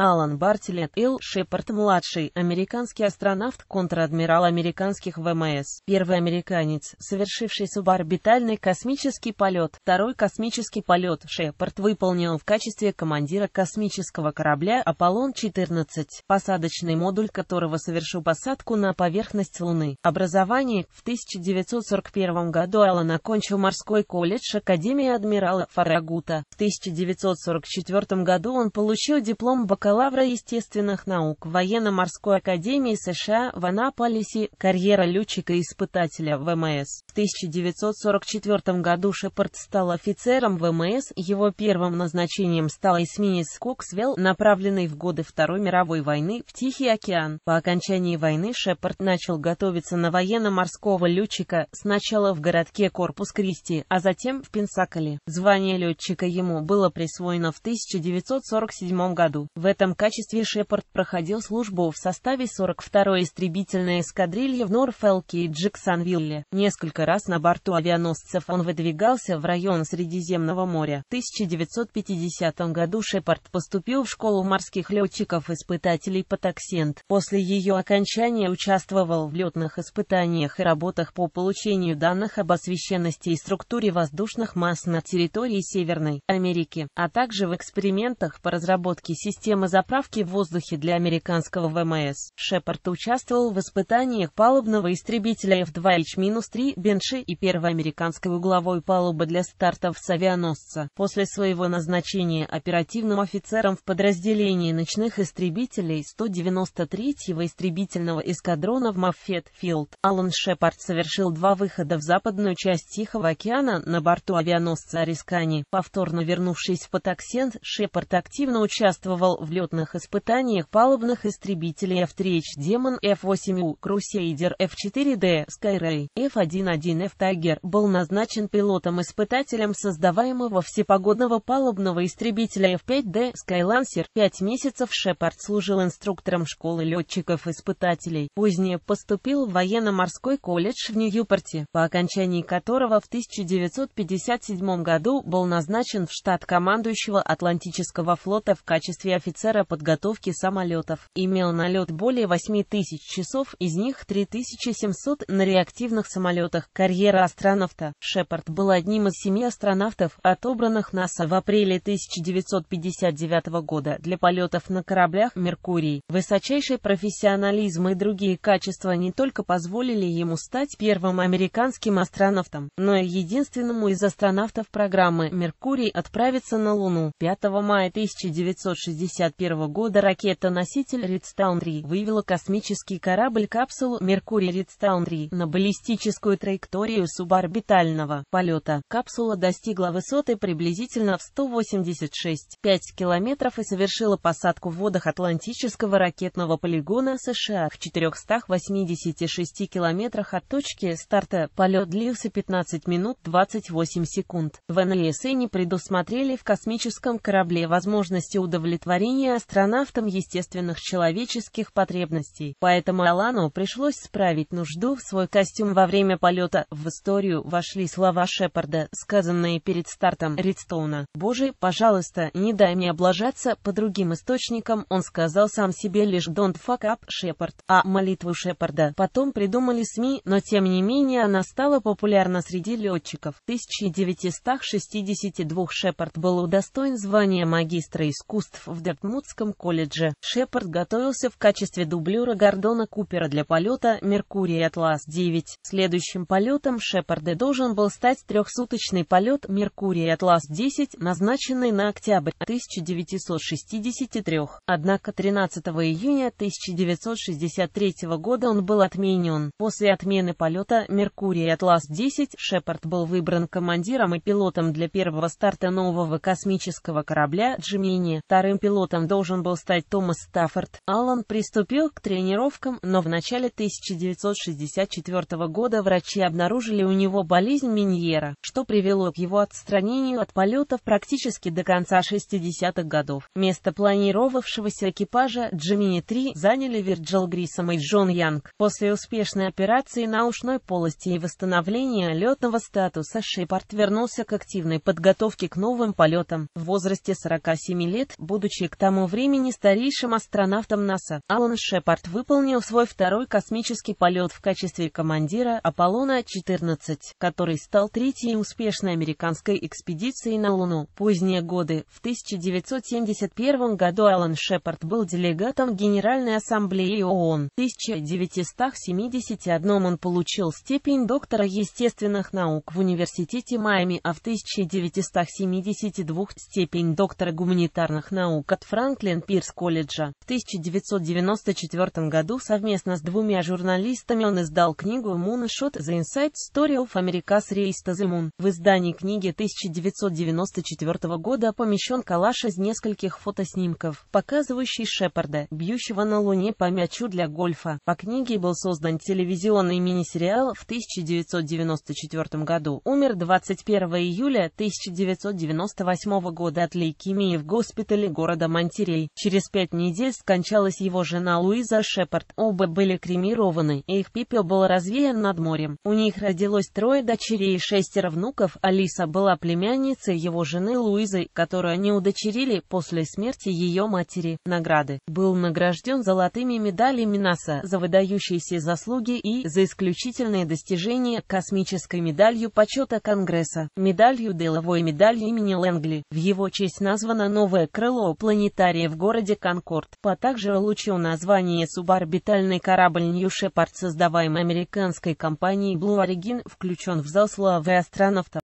Алан Бартилет Ил Шепард-младший, американский астронавт, контр-адмирал американских ВМС, первый американец, совершивший суборбитальный космический полет. Второй космический полет Шепард выполнил в качестве командира космического корабля «Аполлон-14», посадочный модуль которого совершил посадку на поверхность Луны. Образование В 1941 году Алан окончил морской колледж Академии адмирала Фарагута. В 1944 году он получил диплом бакалавра бакалавра естественных наук Военно-морской академии США в Анаполисе, карьера летчика-испытателя ВМС. В 1944 году Шепард стал офицером ВМС, его первым назначением стал эсминец Коксвелл, направленный в годы Второй мировой войны в Тихий океан. По окончании войны Шепард начал готовиться на военно-морского летчика сначала в городке Корпус Кристи, а затем в Пенсаколе. Звание летчика ему было присвоено в 1947 году. В этом качестве Шепард проходил службу в составе 42-й истребительной эскадрильи в Норфолке и Джексонвилле. Несколько раз на борту авианосцев он выдвигался в район Средиземного моря. В 1950 году Шепард поступил в школу морских летчиков-испытателей Патоксент. После ее окончания участвовал в летных испытаниях и работах по получению данных об освещенности и структуре воздушных масс на территории Северной Америки, а также в экспериментах по разработке системы заправки в воздухе для американского ВМС. Шепард участвовал в испытаниях палубного истребителя F-2H-3 Бенши и первой американской угловой палубы для стартов с авианосца. После своего назначения оперативным офицером в подразделении ночных истребителей 193-го истребительного эскадрона в Маффет Филд, Алан Шепард совершил два выхода в западную часть Тихого океана на борту авианосца Арискани. Повторно вернувшись в Патаксент, Шепард активно участвовал в взлетных испытаниях палубных истребителей F-3H Demon F-8U Crusader F-4D Skyray F-11F Tiger был назначен пилотом-испытателем создаваемого всепогодного палубного истребителя F-5D Skylancer. Пять месяцев Шепард служил инструктором школы летчиков-испытателей. Позднее поступил в военно-морской колледж в Нью-Йорке, по окончании которого в 1957 году был назначен в штат командующего Атлантического флота в качестве офицера офицера подготовки самолетов, имел налет более 8 тысяч часов, из них 3700 на реактивных самолетах. Карьера астронавта Шепард был одним из семи астронавтов, отобранных НАСА в апреле 1959 года для полетов на кораблях «Меркурий». Высочайший профессионализм и другие качества не только позволили ему стать первым американским астронавтом, но и единственному из астронавтов программы «Меркурий» отправиться на Луну. 5 мая 1960 1961 года ракета-носитель «Ридстаун-3» вывела космический корабль-капсулу «Меркурий Ридстаун-3» на баллистическую траекторию суборбитального полета. Капсула достигла высоты приблизительно в 186,5 километров и совершила посадку в водах Атлантического ракетного полигона США в 486 километрах от точки старта. Полет длился 15 минут 28 секунд. В НЛС не предусмотрели в космическом корабле возможности удовлетворения не астронавтом естественных человеческих потребностей, поэтому Алану пришлось справить нужду в свой костюм во время полета. В историю вошли слова Шепарда, сказанные перед стартом Ридстоуна: «Боже, пожалуйста, не дай мне облажаться по другим источникам», он сказал сам себе лишь «Don't fuck up, Шепард», а молитву Шепарда потом придумали СМИ, но тем не менее она стала популярна среди летчиков. В 1962 Шепард был удостоен звания магистра искусств в Дартмуре. Портсмутском колледже. Шепард готовился в качестве дублера Гордона Купера для полета «Меркурий Атлас-9». Следующим полетом Шепарда должен был стать трехсуточный полет «Меркурий Атлас-10», назначенный на октябрь 1963. Однако 13 июня 1963 года он был отменен. После отмены полета «Меркурий Атлас-10» Шепард был выбран командиром и пилотом для первого старта нового космического корабля «Джимини», вторым пилотом Тренером должен был стать Томас Стаффорд. Аллан приступил к тренировкам, но в начале 1964 года врачи обнаружили у него болезнь Миньера, что привело к его отстранению от полетов практически до конца 60-х годов. Место планировавшегося экипажа Джимини-3 заняли Вирджил Грисом и Джон Янг. После успешной операции на ушной полости и восстановления летного статуса Шепард вернулся к активной подготовке к новым полетам. В возрасте 47 лет, будучи к тому тому времени старейшим астронавтом НАСА, Алан Шепард выполнил свой второй космический полет в качестве командира Аполлона-14, который стал третьей успешной американской экспедицией на Луну. Поздние годы, в 1971 году Алан Шепард был делегатом Генеральной Ассамблеи ООН. В 1971 он получил степень доктора естественных наук в Университете Майами, а в 1972 степень доктора гуманитарных наук от Франции. Франклин Пирс колледжа. В 1994 году совместно с двумя журналистами он издал книгу «Moonshot The Inside Story of America's Race to the Moon». В издании книги 1994 года помещен калаш из нескольких фотоснимков, показывающий Шепарда, бьющего на Луне по мячу для гольфа. По книге был создан телевизионный мини-сериал в 1994 году. Умер 21 июля 1998 года от лейкемии в госпитале города Манчестер антирей. Через пять недель скончалась его жена Луиза Шепард. Оба были кремированы, и их пепел был развеян над морем. У них родилось трое дочерей и шестеро внуков. Алиса была племянницей его жены Луизы, которую они удочерили после смерти ее матери. Награды. Был награжден золотыми медалями НАСА за выдающиеся заслуги и за исключительные достижения космической медалью почета Конгресса, медалью деловой медаль имени Лэнгли. В его честь названо новое крыло планеты планетарии в городе Конкорд, а также получил название суборбитальный корабль New Shepard, создаваемый американской компанией Blue Origin, включен в зал славы астронавтов.